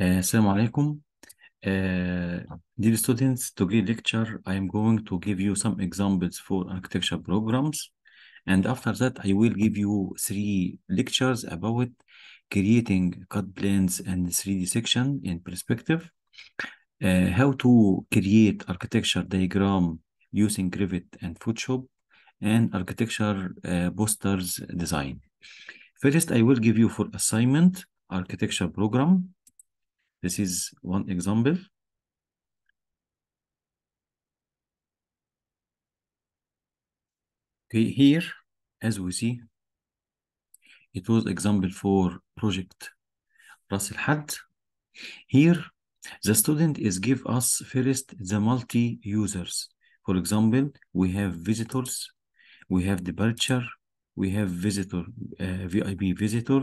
Uh, uh, dear students, today lecture I am going to give you some examples for architecture programs and after that I will give you three lectures about creating cut planes and 3D section in perspective, uh, how to create architecture diagram using Revit and Photoshop and architecture uh, posters design. First, I will give you for assignment architecture program this is one example. Okay, here, as we see, it was example for project Ras Had. Here, the student is give us first the multi-users. For example, we have visitors, we have departure, we have visitor, uh, VIP visitor,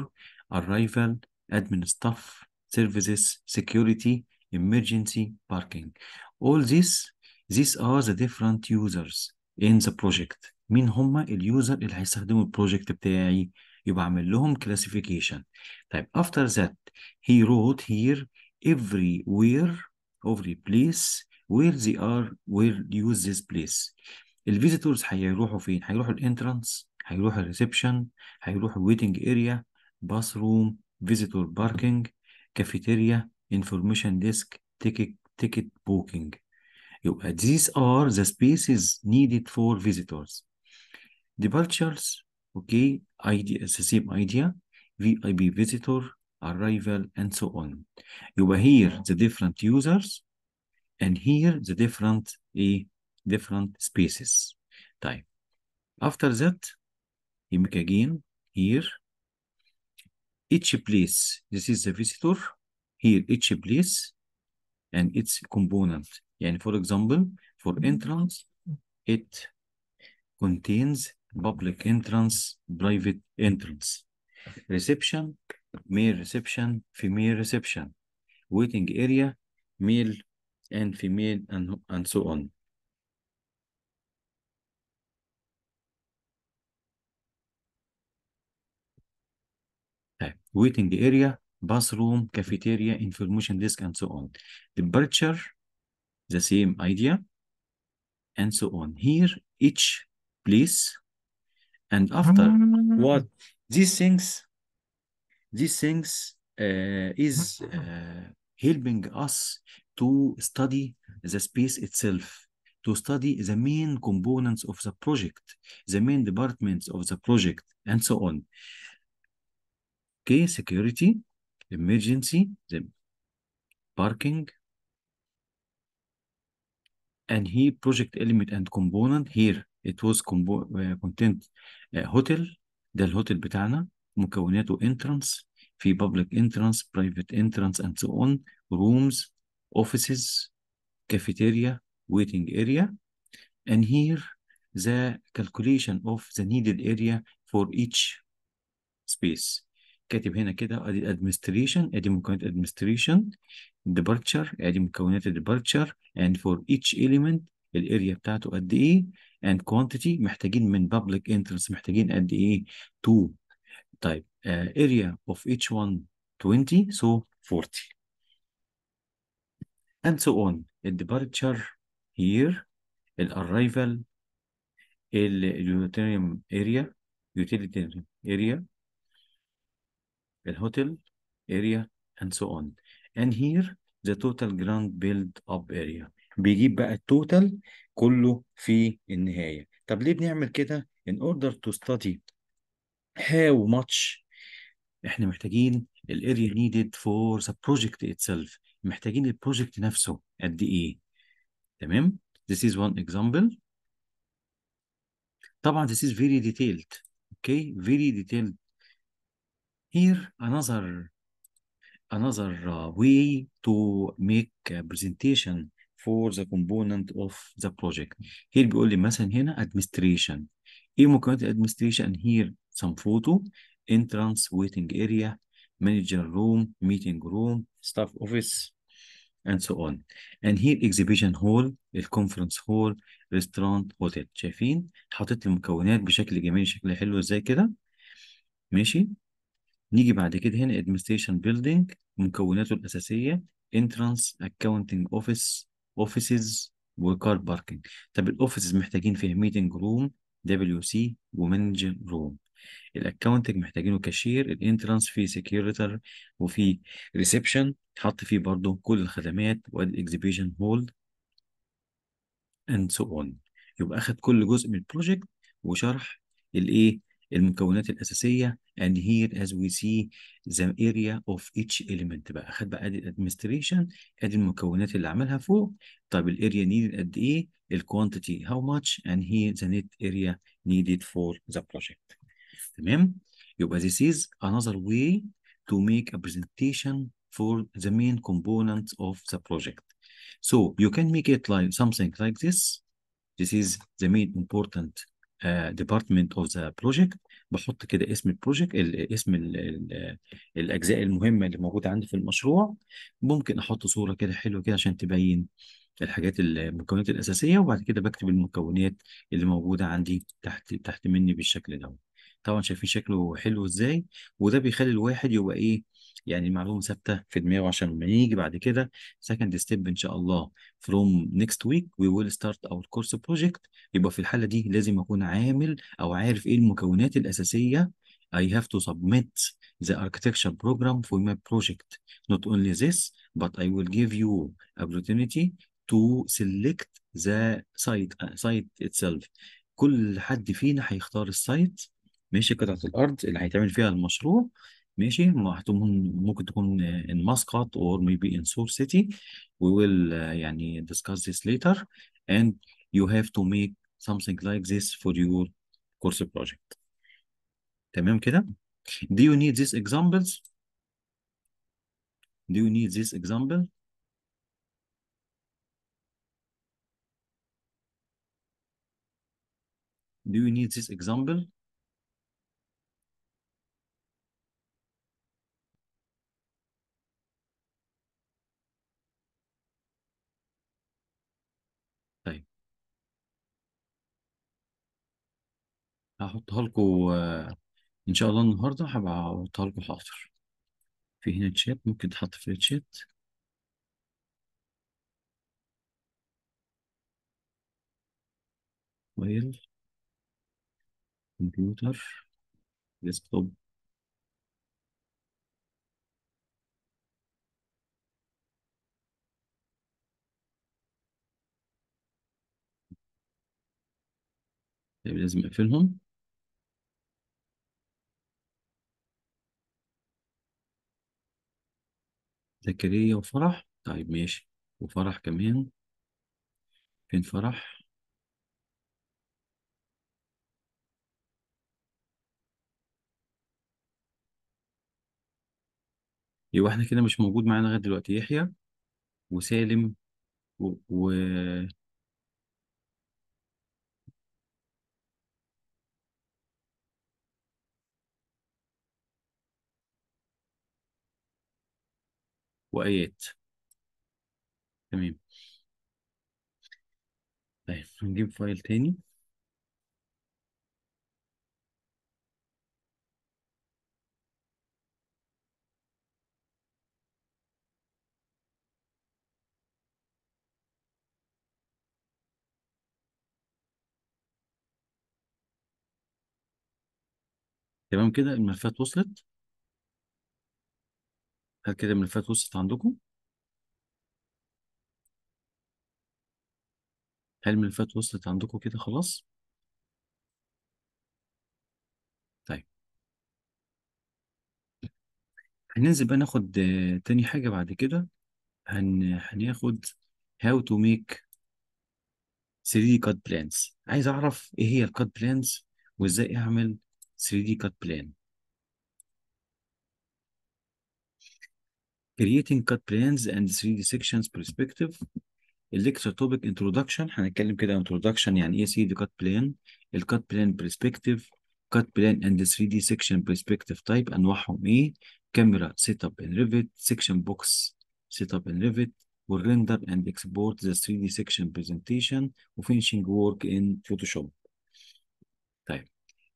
arrival, admin staff, services, security, emergency parking. All this. these are the different users in the project. مين هما اليوزر اللي هيستخدموا البروجكت بتاعي يبقى اعمل لهم classification طيب after that he wrote here everywhere every place where they are will use this place الفيزيتورز هيروحوا فين هيروحوا الانترانس هيروحوا reception هيروحوا الويتنج waiting area, bathroom, visitor parking cafeteria, information desk, ticket, ticket booking. These are the spaces needed for visitors. Departures, okay, idea, the same idea, VIP visitor, arrival, and so on. You will hear the different users, and here the different a different spaces. Time. After that, you make again here each place, this is the visitor, here each place and its component. And for example, for mm-hmm. entrance, it contains public entrance, private entrance. Reception, male reception, female reception. Waiting area, male and female, and, and so on. waiting area, bathroom, cafeteria, information desk, and so on. Temperature, the same idea, and so on. Here, each place, and after mm. what these things, these things uh, is uh, helping us to study the space itself to study the main components of the project, the main departments of the project, and so on. Okay, security, emergency, the parking. And here, project element and component. Here, it was uh, content uh, hotel. The hotel بتاعنا. مكوناته entrance. في public entrance, private entrance, and so on. Rooms, offices, cafeteria, waiting area. And here, the calculation of the needed area for each space. كاتب هنا كده ادي الادمنستريشن ادي مكونات الادمنستريشن ديبارتشر ادي مكونات الديبارتشر اند فور ايتش element الاريا بتاعته قد ايه اند كوانتيتي محتاجين من بابليك entrance محتاجين قد ايه 2 طيب اريا اوف ايتش each one 20 so 40 اند سو اون الديبارتشر هير الارايفل اليوتيريوم اريا يوتيليتيريم اريا الهوتيل area اند so on and here the total ground build up area بيجيب بقى التوتال كله في النهاية طب ليه بنعمل كده in order to study how much احنا محتاجين الاريا needed for the project itself محتاجين البروجكت نفسه قد ايه تمام this is one example طبعا this is very detailed okay very detailed Here another another uh, way to make a presentation for the component of the project. Here بيقول لي مثلا هنا administration. ايه مكونات administration here some photo entrance waiting area manager room meeting room staff office and so on. And here exhibition hall conference hall, restaurant, hotel. شايفين حطيت المكونات بشكل جميل شكل حلو ازاي كده ماشي نيجي بعد كده هنا ادمنستريشن بيلدينج مكوناته الاساسيه انترانس اكونتنج اوفيس اوفيسز وكار باركنج طب الاوفيسز محتاجين فيها ميتنج روم دبليو سي ومانجر روم الاكونتنج محتاجينه كاشير الانترانس فيه سكيورتر وفي ريسبشن حط فيه برضه كل الخدمات والاكزيبيشن هول اند سو اون يبقى اخد كل جزء من البروجكت وشرح الايه المكونات الأساسية and here as we see the area of each element بقى اخد بقى ادي administration ادي المكونات اللي عملها فوق طب الاريا needed قد ايه الكوانتيتي how much and here the net area needed for the project تمام يبقى this is another way to make a presentation for the main components of the project so you can make it like something like this this is the main important ديبارتمنت اوف ذا بروجكت بحط كده اسم البروجكت اسم الـ الـ الاجزاء المهمه اللي موجوده عندي في المشروع ممكن احط صوره كده حلوه كده عشان تبين الحاجات المكونات الاساسيه وبعد كده بكتب المكونات اللي موجوده عندي تحت تحت مني بالشكل ده طبعا شايفين شكله حلو ازاي وده بيخلي الواحد يبقى ايه يعني المعلومه ثابته في دماغه عشان لما نيجي بعد كده سكند ستيب ان شاء الله فروم نيكست ويك وي ويل ستارت اور كورس بروجكت يبقى في الحاله دي لازم اكون عامل او عارف ايه المكونات الاساسيه I have to submit the architecture program for my project. Not only this, but I will give you opportunity to select the site, uh, site itself. كل حد فينا هيختار السايت ماشي قطعة الأرض اللي هيتعمل فيها المشروع ماشي ممكن تكون in Muscat or maybe in Seoul city we will uh, يعني discuss this later and you have to make something like this for your course project تمام كده do you need these examples do you need this example do you need this example هحطها لكم آه، ان شاء الله النهارده هبقى احطها لكم حاضر في هنا تشات ممكن تحط في التشات موبايل كمبيوتر ديسكتوب طيب لازم اقفلهم زكريا وفرح طيب ماشي وفرح كمان فين فرح يبقى احنا كده مش موجود معانا لغايه دلوقتي يحيى وسالم و... و... وآيات تمام طيب هنجيب فايل تاني تمام كده الملفات وصلت هل كده الملفات وصلت عندكم؟ هل الملفات وصلت عندكم كده خلاص؟ طيب هننزل بقى ناخد آه، تاني حاجة بعد كده هن... هناخد how to make 3D cut plans عايز أعرف إيه هي الكات بلانز وإزاي أعمل 3D cut plan creating cut plans and 3D sections perspective. Lecture topic introduction هنتكلم كده introduction يعني ايه 3D cut plan ال cut plan perspective cut plan and the 3D section perspective type And what انواعهم ايه camera setup and rivet section box setup and rivet render and export the 3D section presentation وfinishing work in Photoshop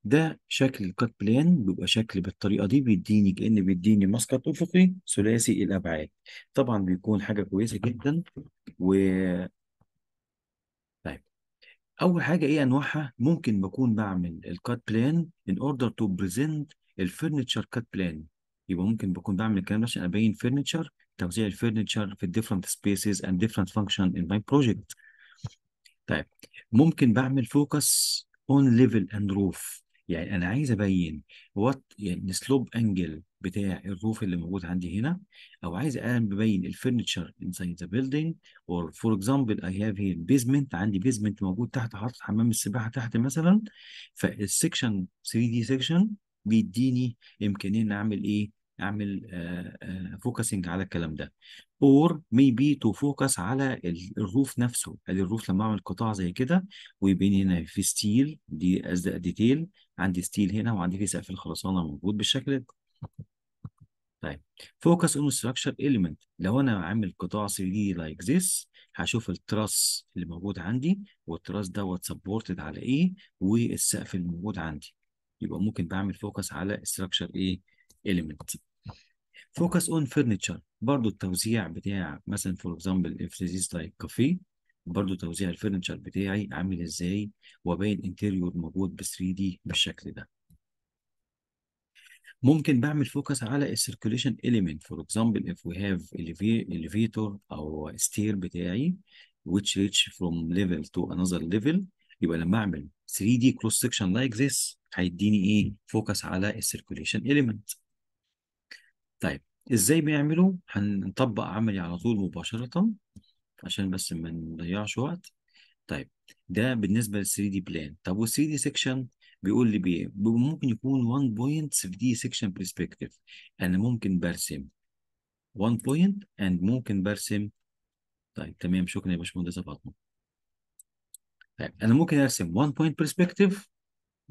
ده شكل الكات بلان بيبقى شكل بالطريقه دي بيديني كان بيديني مسقط افقي ثلاثي الابعاد طبعا بيكون حاجه كويسه جدا و طيب اول حاجه ايه انواعها ممكن بكون بعمل الكات بلان ان اوردر تو بريزنت الفرنتشر كات بلان يبقى ممكن بكون بعمل الكلام ده عشان ابين فرنتشر توزيع الفرنتشر في الديفرنت سبيسز اند ديفرنت فانكشن ان ماي بروجكت طيب ممكن بعمل فوكس اون ليفل اند روف يعني انا عايز ابين وات يعني سلوب انجل بتاع الروف اللي موجود عندي هنا او عايز ابين الفرنتشر انسايد ذا بيلدينج اور فور اكزامبل اي هاف هير بيزمنت عندي بيزمنت موجود تحت حاطط حمام السباحه تحت مثلا فالسكشن 3 دي سكشن بيديني امكانيه ان اعمل ايه اعمل فوكسنج آه، آه، على الكلام ده اور مي بي تو فوكس على الروف نفسه ادي الروف لما اعمل قطاع زي كده ويبين هنا في ستيل دي ازرق ديتيل عندي ستيل هنا وعندي في سقف الخرسانه موجود بالشكل ده طيب فوكس اون ستراكشر اليمنت لو انا عامل قطاع 3 دي لايك ذس هشوف التراس اللي موجود عندي والتراس دوت سبورتد على ايه والسقف اللي موجود عندي يبقى ممكن بعمل فوكس على ستراكشر ايه اليمنت فوكس اون فرنتشر برضو التوزيع بتاع مثلا فور اكزامبل ذيس لايك كافيه برضو توزيع الفرنتشر بتاعي عامل ازاي وباين انتيريور موجود ب 3 دي بالشكل ده ممكن بعمل فوكس على السيركوليشن اليمنت فور اكزامبل اف وي هاف اليفيتور او ستير بتاعي which reach from level to another level يبقى لما اعمل 3 دي كروس سكشن لايك ذس هيديني ايه فوكس على السيركوليشن اليمنت طيب ازاي بيعملوا هنطبق عملي على طول مباشرة عشان بس ما نضيعش وقت طيب ده بالنسبة لل 3 دي بلان طب وال 3 دي سيكشن بيقول لي بإيه؟ ممكن يكون 1 بوينت 3 دي سيكشن برسبكتيف أنا ممكن برسم 1 بوينت أند ممكن برسم طيب تمام شكرا يا باشمهندسة فاطمة طيب أنا ممكن أرسم 1 بوينت برسبكتيف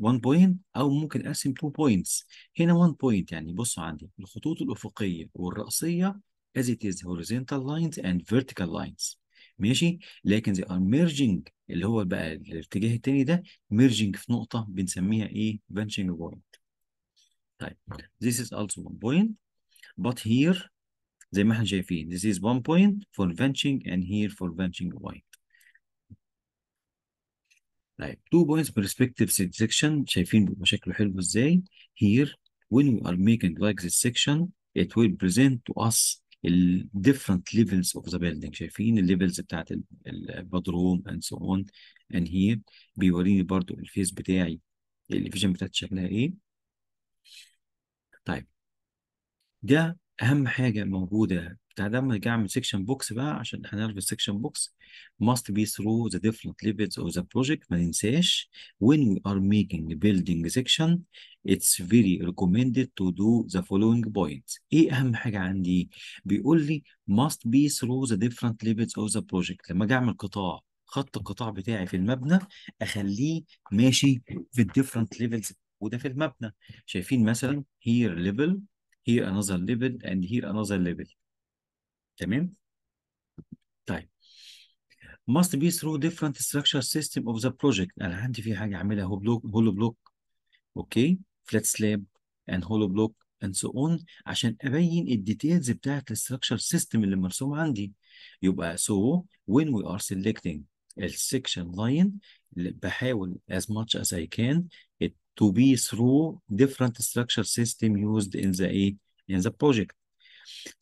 1 بوينت او ممكن اقسم 2 بوينتس هنا 1 بوينت يعني بصوا عندي الخطوط الافقيه والراسيه as it is horizontal lines and vertical lines ماشي لكن they are merging اللي هو بقى الاتجاه الثاني ده merging في نقطه بنسميها ايه vanishing point طيب this is also one point but here زي ما احنا شايفين this is one point for vanishing and here for vanishing point طيب two points perspective section شايفين بيبقى شكله حلو ازاي here when we are making like this section it will present to us ال different levels of the building شايفين ال levels بتاعت البدروم and so on and here بيوريني برضو الفيس بتاعي الفيجن بتاعت شكلها ايه طيب ده اهم حاجه موجوده بتاع ده لما جاي اعمل سيكشن بوكس بقى عشان هنعرف السيكشن بوكس ماست بي ثرو ذا ديفرنت ليفلز اوف ذا بروجكت ما ننساش وين وي ار ميكينج بيلدينج سيكشن اتس فيري ريكومندد تو دو ذا فولوينج بوينتس ايه اهم حاجه عندي بيقول لي ماست بي ثرو ذا ديفرنت ليفلز اوف ذا بروجكت لما اجي اعمل قطاع خط القطاع بتاعي في المبنى اخليه ماشي في الديفرنت ليفلز وده في المبنى شايفين مثلا هير ليفل هير انذر ليفل اند هير انذر ليفل تمام طيب must be through different structure system of the project انا عندي في حاجه اعملها هو بلوك هولو بلوك اوكي فلات سلاب and هولو بلوك and so on عشان ابين الديتيلز بتاعه الاستراكشر سيستم اللي مرسوم عندي يبقى so when we are selecting السكشن لاين بحاول as much as I can it to be through different structure system used in the in the project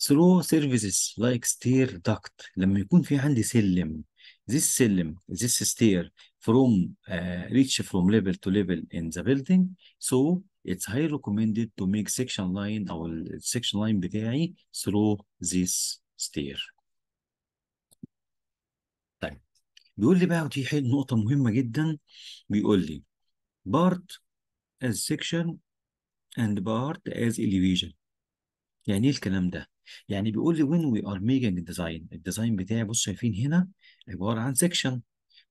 through services like stair duct لما يكون في عندي سلم this سلم this stair from uh, reach from level to level in the building so it's highly recommended to make section line او section line بتاعي through this stair طيب بيقول لي بقى ودي حل نقطة مهمة جدا بيقول لي part as section and part as elevation يعني ايه الكلام ده؟ يعني بيقول لي when we are making design الديزاين بتاعي بص شايفين هنا عباره عن سيكشن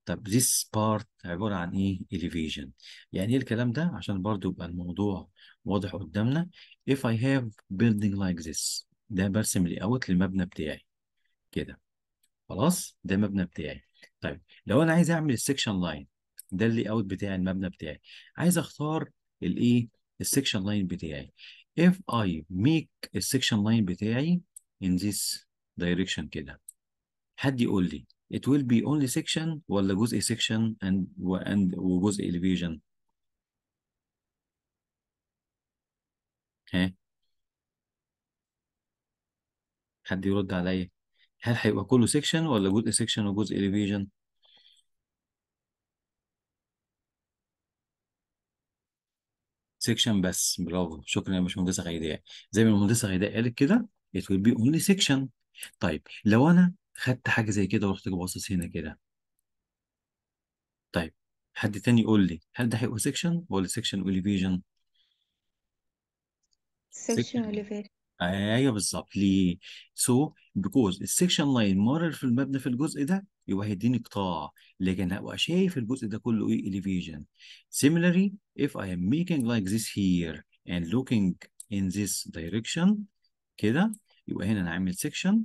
طب this part عباره عن ايه؟ elevation يعني ايه الكلام ده؟ عشان برضو يبقى الموضوع واضح قدامنا if I have building like this ده برسم لي اوت للمبنى بتاعي كده خلاص ده المبنى بتاعي طيب لو انا عايز اعمل السكشن لاين ده اللي اوت بتاع المبنى بتاعي عايز اختار الايه السكشن لاين بتاعي if I make section line بتاعي in this direction كده حد يقول لي it will be only section ولا جزء section and and وجزء elevation ها حد يرد عليا هل هيبقى كله section ولا جزء section وجزء elevation سيكشن بس برافو شكرا يا باشمهندسه غيداء زي ما المهندسه غيداء قالت كده it will be only section طيب لو انا خدت حاجه زي كده ورحت باصص هنا كده طيب حد تاني يقول لي هل ده هيبقى سيكشن ولا سيكشن اوليفيجن؟ سيكشن اوليفيجن ايوه بالظبط ليه؟ سو بيكوز السيكشن لاين مرر في المبنى في الجزء ده يبقى هيديني قطاع لكن هبقى شايف الجزء ده كله ايه elevation similarly if I am making like this here and looking in this direction كده يبقى هنا انا عامل section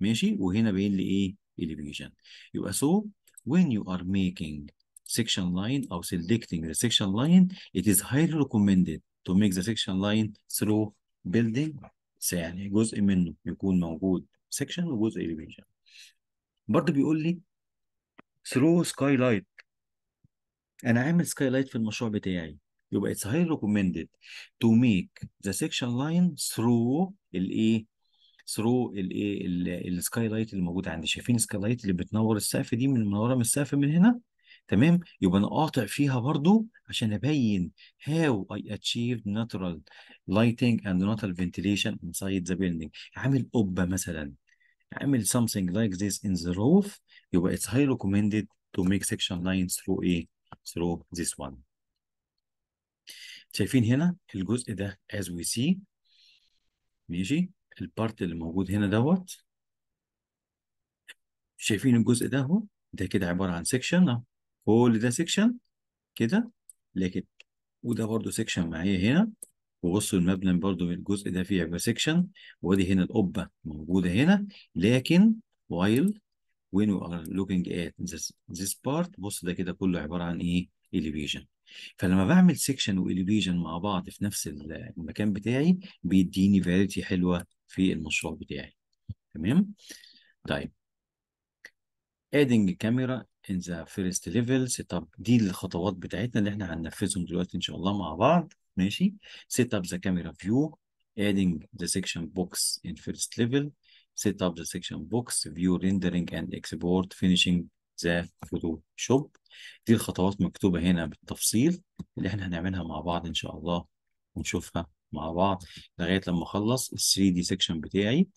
ماشي وهنا باين لي ايه elevation يبقى so when you are making section line او selecting the section line it is highly recommended to make the section line through building يعني جزء منه يكون موجود section وجزء elevation برضه بيقول لي ثرو سكاي لايت انا عامل سكاي لايت في المشروع بتاعي يبقى اتس هاي ريكومندد تو ميك ذا سيكشن لاين ثرو الايه ثرو الايه السكاي لايت اللي موجوده عندي شايفين السكاي لايت اللي بتنور السقف دي من منوره من السقف من هنا تمام يبقى انا قاطع فيها برضو عشان ابين هاو اي اتشيف natural لايتنج اند natural فنتيليشن انسايد ذا بيلدنج عامل قبه مثلا اعمل something like this in the roof يبقى it's highly recommended to make section lines through A through this one شايفين هنا الجزء ده as we see ماشي البارت اللي موجود هنا دوت شايفين الجزء ده اهو ده كده عباره عن سيكشن كل ده سيكشن كده لكن وده برضه سيكشن معايا هنا وبصوا المبنى برضو الجزء ده فيه سيكشن وادي هنا القبه موجوده هنا لكن وايل when we are looking at this, this part بص ده كده كله عباره عن ايه؟ elevation فلما بعمل سيكشن واليفيجن مع بعض في نفس المكان بتاعي بيديني فاليتي حلوه في المشروع بتاعي تمام طيب adding كاميرا in the first level طب دي الخطوات بتاعتنا اللي احنا هننفذهم دلوقتي ان شاء الله مع بعض ماشي set up the camera view adding the section box in first level set up the section box view rendering and export finishing the photoshop دي الخطوات مكتوبة هنا بالتفصيل اللي احنا هنعملها مع بعض ان شاء الله ونشوفها مع بعض لغاية لما اخلص ال 3 دي section بتاعي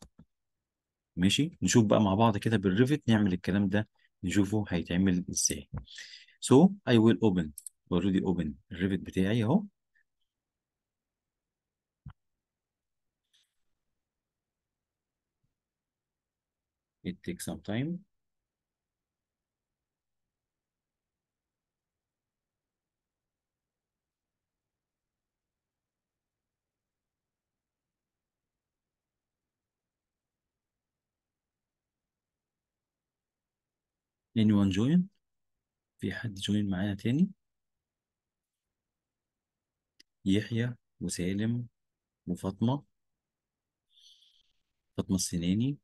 ماشي نشوف بقى مع بعض كده بالريفت نعمل الكلام ده نشوفه هيتعمل ازاي so I will open already open الريفت بتاعي اهو It takes some time. anyone join في حد join معانا تاني يحيى وسالم وفاطمة فاطمة السناني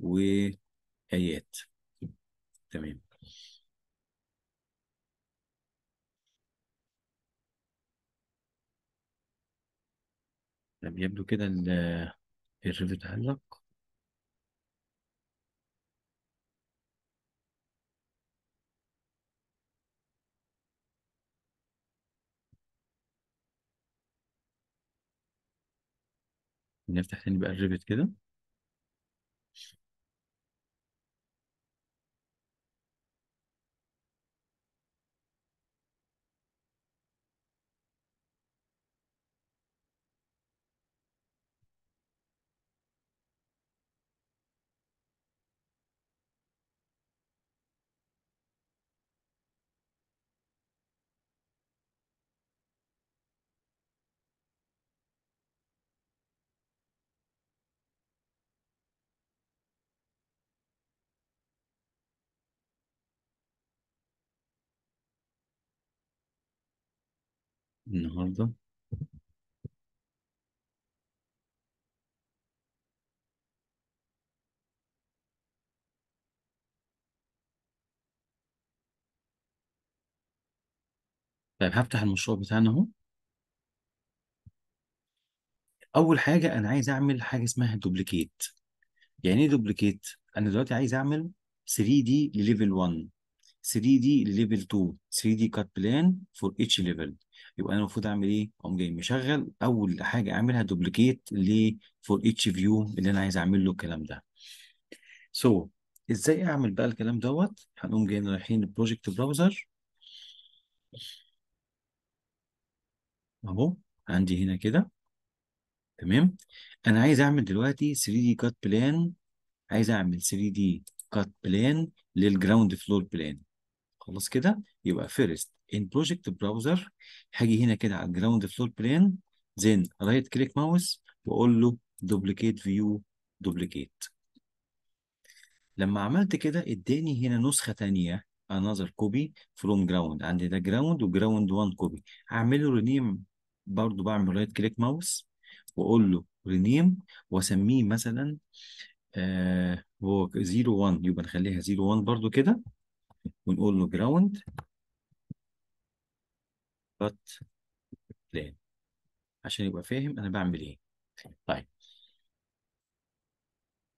وآيات تمام لم يبدو كده الريف اتعلق نفتح تاني بقى الريفت كده النهارده طيب هفتح المشروع بتاعنا اهو اول حاجه انا عايز اعمل حاجه اسمها دوبليكيت يعني ايه دوبليكيت انا دلوقتي عايز اعمل 3 دي لليفل 1 3D ليفل 2 3D كات بلان فور اتش ليفل يبقى انا المفروض اعمل ايه؟ اقوم جاي مشغل اول حاجه اعملها دوبليكيت ل فور اتش فيو اللي انا عايز اعمل له الكلام ده. So ازاي اعمل بقى الكلام دوت؟ هنقوم جايين رايحين البروجكت براوزر اهو عندي هنا كده تمام انا عايز اعمل دلوقتي 3D كات بلان عايز اعمل 3D كات بلان للجراوند فلور بلان خلاص كده يبقى فيرست ان بروجكت براوزر هاجي هنا كده على الجراوند فلور بلان زين رايت كليك ماوس واقول له دوبليكيت فيو دوبليكيت لما عملت كده اداني هنا نسخه ثانيه another copy from ground عندي ده جراوند وجراوند 1 copy هعمل له رينيم برضه بعمل رايت كليك ماوس واقول له رينيم واسميه مثلا آه هو 01 يبقى نخليها 01 برضو كده ونقول له جراوند كات بلان عشان يبقى فاهم انا بعمل ايه طيب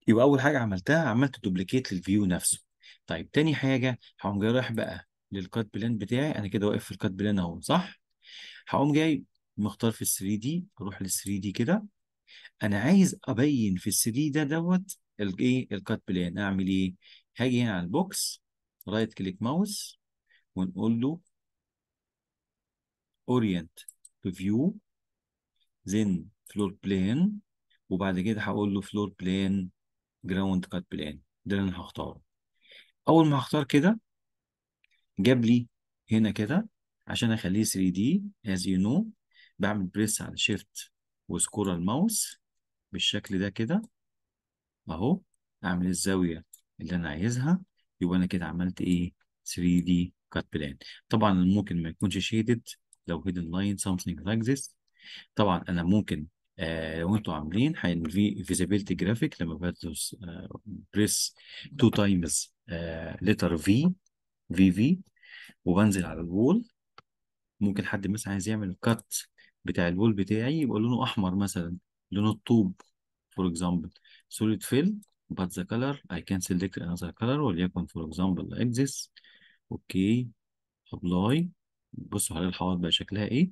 يبقى اول حاجه عملتها عملت دوبليكيت للفيو نفسه طيب تاني حاجه هقوم جاي رايح بقى للكات بلان بتاعي انا كده واقف في الكات بلان اهو صح هقوم جاي مختار في ال 3 دي اروح لل 3 دي كده انا عايز ابين في ال 3 ده دوت الايه الكات بلان اعمل ايه هاجي هنا على البوكس رايت كليك ماوس ونقول له اورينت تو فيو زين فلور بلان وبعد كده هقول له فلور بلان جراوند كات بلان ده اللي انا هختاره اول ما هختار كده جاب لي هنا كده عشان اخليه 3 دي as you know بعمل بريس على شيفت وسكور الماوس بالشكل ده كده اهو اعمل الزاويه اللي انا عايزها يبقى انا كده عملت ايه 3D cut plan طبعا ممكن ما يكونش shaded لو hidden line something like this طبعا انا ممكن آه لو انتوا عاملين في visibility graphic لما بدوس بريس 2 تايمز لتر في في في وبنزل على الوول ممكن حد مثلا عايز يعمل كات بتاع الوول بتاعي يبقى لونه احمر مثلا لون الطوب فور اكزامبل سوليد فيل but the color I can select another color وليكن for example axis اوكي apply بصوا على الحوار بقى شكلها ايه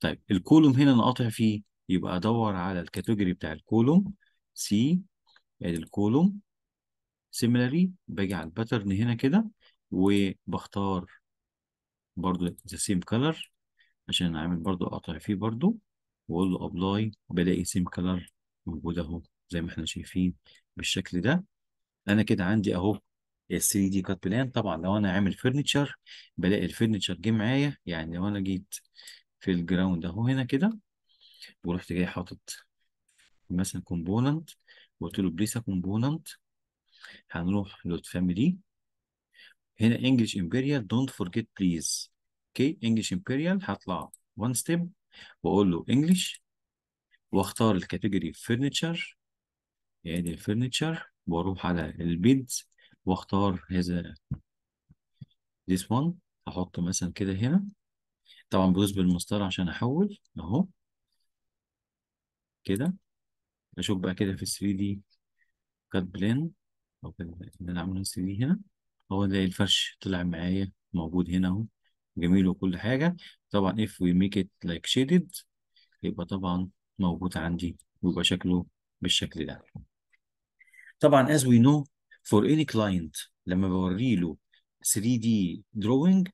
طيب الكولوم هنا انا قاطع فيه يبقى ادور على الكاتيجوري بتاع الكولوم سي يعني ادي الكولوم سيميلاري باجي على الباترن هنا كده وبختار برضو ذا سيم كلر عشان اعمل برضو اقطع فيه برضو واقول له ابلاي بلاقي سيم كلر موجود اهو زي ما احنا شايفين بالشكل ده انا كده عندي اهو ال 3 دي كات بلان طبعا لو انا عامل فرنتشر بلاقي الفرنتشر جه معايا يعني لو انا جيت في الجراوند اهو هنا كده ورحت جاي حاطط مثلا كومبوننت وقلت له بليس كومبوننت هنروح لود فاميلي هنا انجلش امبريال دونت فورجيت بليز اوكي انجلش امبريال هطلع وان ستيب واقول له انجلش واختار الكاتيجوري فرنتشر يعني الفرنتشر واروح على البيدز واختار هذا this one احط مثلا كده هنا طبعا بدوس بالمسطرة عشان احول اهو كده اشوف بقى كده في 3 دي كات بلان او كده اللي انا عامله 3 دي هنا هو ده الفرش طلع معايا موجود هنا اهو جميل وكل حاجة طبعا if we make it like shaded يبقى طبعا موجود عندي ويبقى شكله بالشكل ده طبعا as we know for any client لما بوري له 3D drawing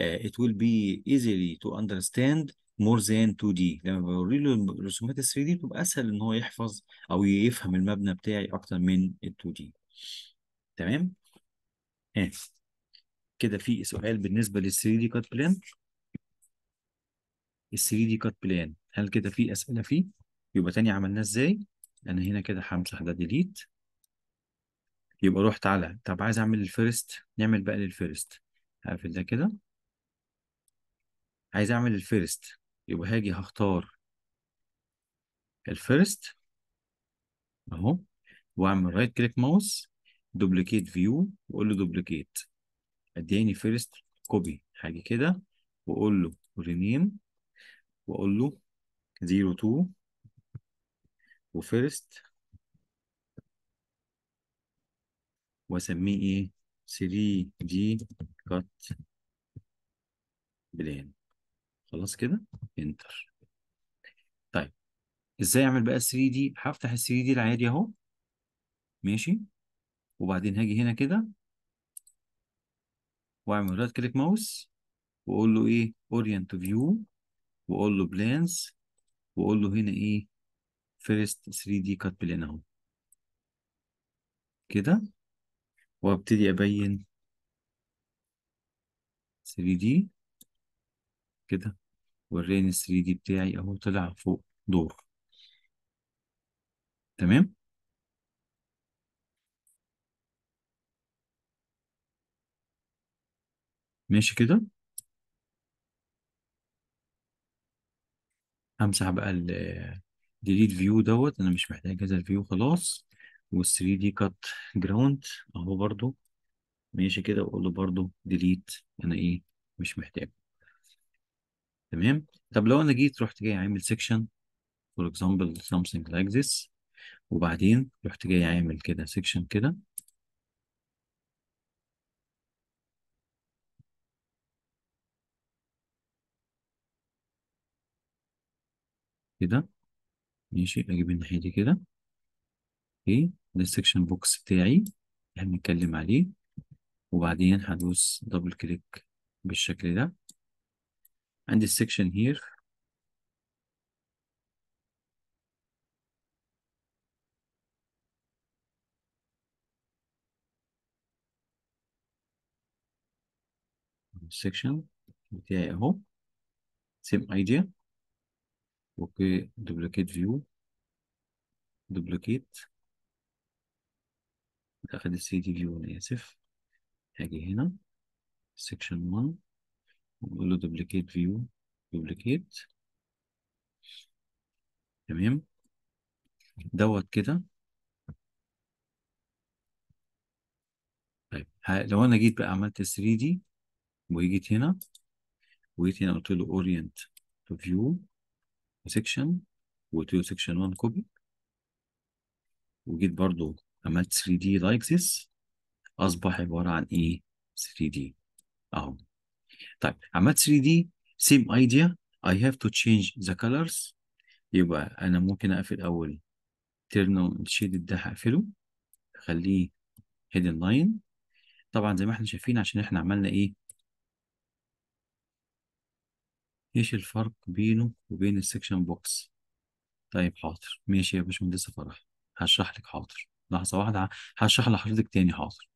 uh, it will be easily to understand more than 2D لما بوري له الرسومات ال 3D بتبقى اسهل ان هو يحفظ او يفهم المبنى بتاعي اكتر من ال 2D تمام؟ آه، كده في سؤال بالنسبه لل 3D كات بلان ال 3D كات بلان هل كده في اسئله فيه؟ يبقى تاني عملناه ازاي؟ انا هنا كده همسح ده ديليت يبقى روح تعالى طب عايز اعمل الفيرست نعمل بقى للفيرست هقفل ده كده عايز اعمل الفيرست يبقى هاجي هختار الفيرست اهو واعمل رايت كليك ماوس دوبليكيت فيو واقول له دوبليكيت اداني فيرست كوبي هاجي كده واقول له رينيم واقول له 02 وفيرست واسميه ايه 3D cut plane خلاص كده انتر طيب ازاي اعمل بقى 3D هفتح ال 3D العادي اهو ماشي وبعدين هاجي هنا كده واعمل رايت كليك ماوس واقول له ايه اورينت فيو واقول له بلانز واقول له هنا ايه فيرست 3 دي كات بلان اهو كده وابتدي ابين 3 دي كده وريني 3 دي بتاعي اهو طلع فوق دور تمام ماشي كده همسح بقى ال delete view دوت انا مش محتاج هذا الفيو خلاص وال3 دي كات جراوند اهو برضو ماشي كده واقول له برضو ديليت انا ايه مش محتاجه تمام طب لو انا جيت رحت جاي عامل سيكشن فور اكزامبل something like this وبعدين رحت جاي عامل كده سيكشن كده كده ماشي اجيب الناحيه دي كده ايه السكشن بوكس بتاعي هنتكلم عليه وبعدين هدوس دبل كليك بالشكل ده عندي السكشن هير السكشن بتاعي اهو سيم ايديا اوكي دوبليكيت فيو دوبليكيت داخل السي دي فيو انا اسف هاجي هنا سكشن 1 ونقول له دوبليكيت فيو دوبليكيت تمام دوت كده طيب لو انا جيت بقى عملت 3 دي وجيت هنا وجيت هنا قلت له اورينت تو فيو سيكشن وقلت له سيكشن 1 كوبي وجيت برضو عملت 3 d like this اصبح عباره عن ايه 3 3D اهو طيب عملت 3 d same idea I have to change the colors يبقى انا ممكن اقفل اول the shaded ده هقفله اخليه hidden line طبعا زي ما احنا شايفين عشان احنا عملنا ايه ايش الفرق بينه وبين السكشن بوكس طيب حاضر ماشي يا باشمهندس فرح هشرح لك حاضر لحظة واحدة هشرح لحضرتك تاني حاضر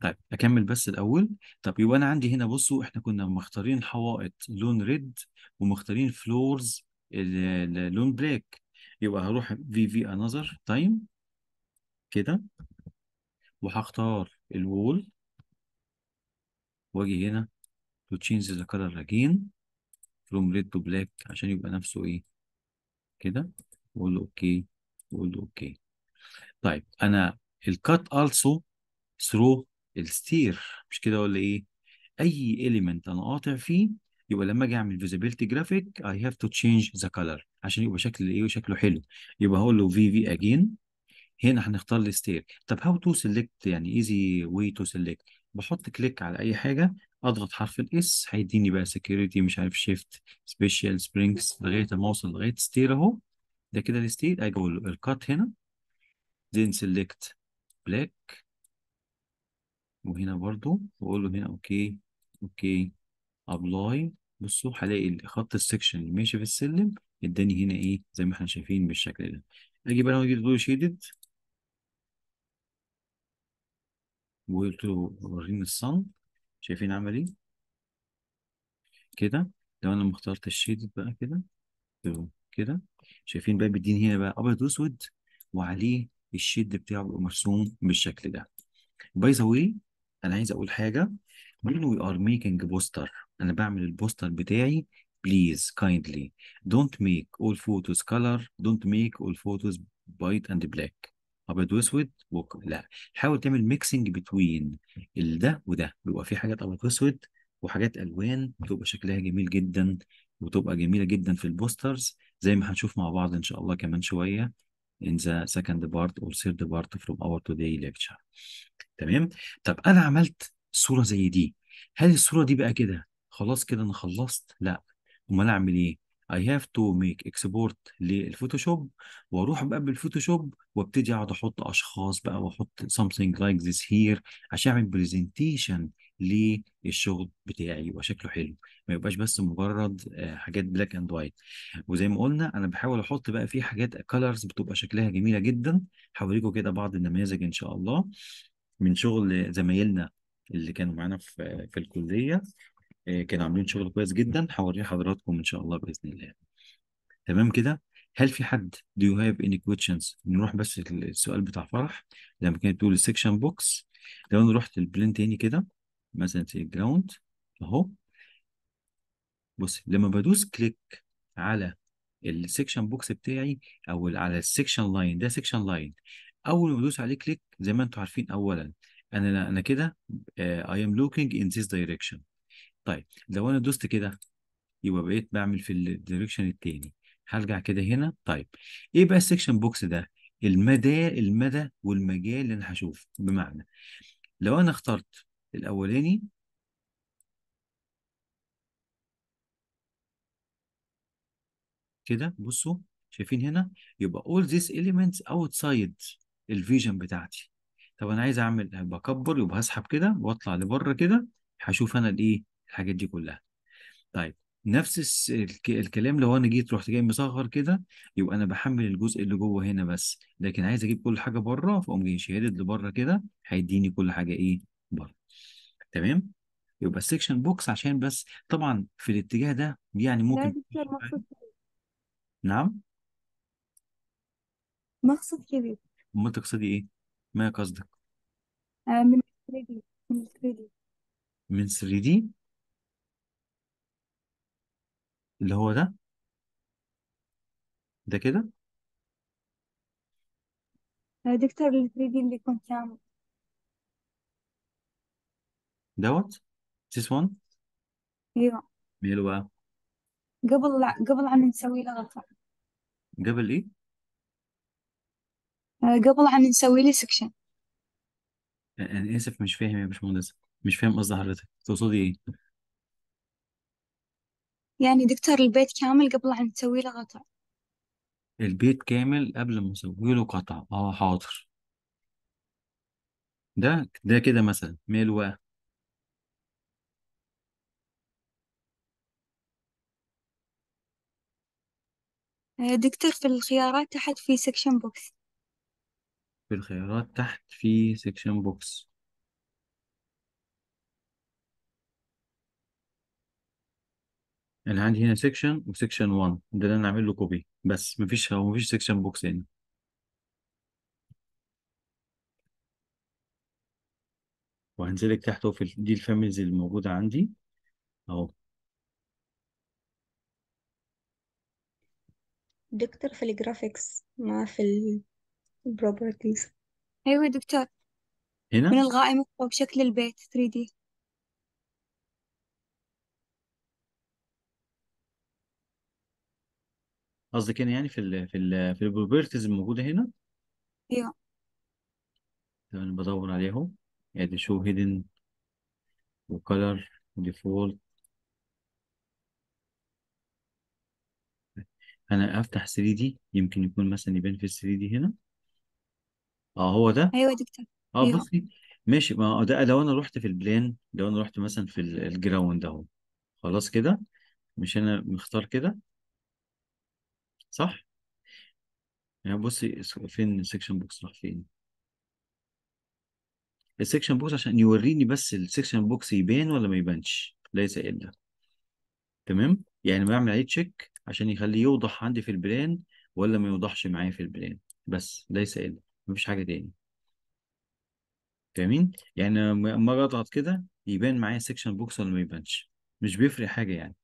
طيب اكمل بس الاول طب يبقى انا عندي هنا بصوا احنا كنا مختارين الحوائط لون ريد ومختارين فلورز لون بلاك يبقى هروح في في انذر تايم كده وهختار الوول واجي هنا تو تشينج ذا كلر أجين فروم ريد تو بلاك عشان يبقى نفسه ايه كده واقول له اوكي واقول له اوكي طيب انا الكات also ثرو الستير مش كده ولا ايه؟ اي element انا قاطع فيه يبقى لما اجي اعمل فيزيبيلتي جرافيك اي هاف تو تشينج ذا كلر عشان يبقى شكل ايه وشكله حلو يبقى هقول له في في اجين هنا هنختار الستير طب هاو تو سيلكت يعني ايزي واي تو سيلكت بحط كليك على اي حاجه اضغط حرف الاس هيديني بقى سكيورتي مش عارف شيفت سبيشال سبرينجز لغايه ما اوصل لغايه ستير اهو ده كده الستير اجي اقول له الكات هنا then select black وهنا برضو واقول له هنا اوكي اوكي ابلاي بصوا هلاقي خط السكشن اللي ماشي في السلم اداني هنا ايه زي ما احنا شايفين بالشكل ده اجي بقى اجي بلو شيدد وقلت له وريني الصن شايفين عمل ايه كده لو انا مختارت الشيدد بقى كده كده شايفين بقى بيديني هنا بقى ابيض واسود وعليه الشيد بتاعه بيبقى مرسوم بالشكل ده باي ذا واي انا عايز اقول حاجه when we are making poster انا بعمل البوستر بتاعي بليز كايندلي دونت ميك اول فوتوز كلر دونت ميك اول فوتوز بايت اند بلاك ابيض واسود لا حاول تعمل ميكسنج بتوين ده وده بيبقى في حاجات ابيض واسود وحاجات الوان بتبقى شكلها جميل جدا وتبقى جميله جدا في البوسترز زي ما هنشوف مع بعض ان شاء الله كمان شويه in the second part or third part from our today lecture تمام طب انا عملت صوره زي دي هل الصوره دي بقى كده خلاص كده انا خلصت لا امال اعمل ايه I have to make export للفوتوشوب واروح بقى بالفوتوشوب وابتدي اقعد احط اشخاص بقى واحط something like this here عشان اعمل برزنتيشن للشغل بتاعي يبقى شكله حلو ما يبقاش بس مجرد آه، حاجات بلاك اند وايت وزي ما قلنا انا بحاول احط بقى فيه حاجات كلرز بتبقى شكلها جميله جدا هوريكم كده بعض النماذج ان شاء الله من شغل زمايلنا اللي كانوا معانا في في الكليه آه، كانوا عاملين شغل كويس جدا هوريه حضراتكم ان شاء الله باذن الله تمام كده هل في حد do you have any questions نروح بس السؤال بتاع فرح لما كانت بتقول السكشن بوكس لو انا رحت البلين تاني كده مثلا في الجراوند اهو بص لما بدوس كليك على السكشن بوكس بتاعي او على السكشن لاين ده سكشن لاين اول ما بدوس عليه كليك زي ما انتم عارفين اولا انا انا كده اي ام لوكينج ان ذيس دايركشن طيب لو انا دوست كده يبقى بقيت بعمل في الدايركشن الثاني هرجع كده هنا طيب ايه بقى السكشن بوكس ده المدى المدى والمجال اللي انا هشوفه بمعنى لو انا اخترت الأولاني كده بصوا شايفين هنا يبقى all these elements outside الفيجن بتاعتي طب انا عايز اعمل بكبر يبقى هسحب كده واطلع لبره كده هشوف انا الايه الحاجات دي كلها طيب نفس الكلام لو انا جيت رحت جاي مصغر كده يبقى انا بحمل الجزء اللي جوه هنا بس لكن عايز اجيب كل حاجه بره فاقوم جاي شادد لبره كده هيديني كل حاجه ايه بره تمام يبقى السكشن بوكس عشان بس طبعا في الاتجاه ده يعني ممكن نعم مقصد كبير ما تقصدي ايه ما قصدك آه، من 3D من 3D من 3D اللي هو ده ده كده يا آه، دكتور ال 3D اللي كنت عامله دوت this one ايوه ماله بقى قبل قبل عن نسوي له غلطة قبل ايه آه، قبل عن نسوي لي سكشن انا اسف مش فاهم يا باشمهندس مش فاهم قصد حضرتك تقصدي ايه يعني دكتور البيت كامل قبل عن نسوي له قطع البيت كامل قبل ما اسوي له قطع اه حاضر ده ده كده مثلا ماله بقى دكتور في الخيارات تحت في سكشن بوكس في الخيارات تحت في سكشن بوكس انا عندي هنا سكشن وسكشن 1 ده اللي انا عامل له كوبي بس مفيش هو مفيش سكشن بوكس هنا وهنزلك تحت في دي الفاميليز اللي موجوده عندي اهو دكتور في الجرافيكس ما في البروبرتيز أيوة دكتور دكتور من هنا الغائمة او بشكل البيت 3D قصدك هنا يعني في الـ في الـ في البروبرتيز الموجودة هنا أيوة طب أنا بدور عليهم يعني شو هيدن وكلر وديفولت انا افتح 3 دي يمكن يكون مثلا يبان في ال 3 دي هنا اه هو ده ايوه يا دكتور اه ايوه بصي ماشي ما هو ده لو انا رحت في البلان لو انا رحت مثلا في الجراوند اهو خلاص كده مش انا مختار كده صح يعني بصي فين السكشن بوكس راح فين السكشن بوكس عشان يوريني بس السكشن بوكس يبان ولا ما يبانش ليس الا تمام يعني بعمل عليه تشيك عشان يخليه يوضح عندي في البلان ولا ما يوضحش معايا في البلان بس ليس الا مفيش حاجه تاني فاهمين يعني لما اضغط كده يبان معايا سكشن بوكس ولا ما يبانش مش بيفرق حاجه يعني